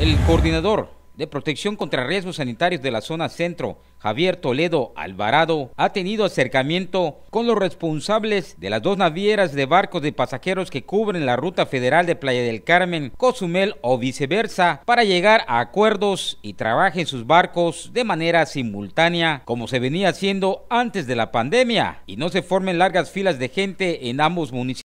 El coordinador de protección contra riesgos sanitarios de la zona centro, Javier Toledo Alvarado, ha tenido acercamiento con los responsables de las dos navieras de barcos de pasajeros que cubren la ruta federal de Playa del Carmen, Cozumel o viceversa, para llegar a acuerdos y trabajen sus barcos de manera simultánea, como se venía haciendo antes de la pandemia, y no se formen largas filas de gente en ambos municipios.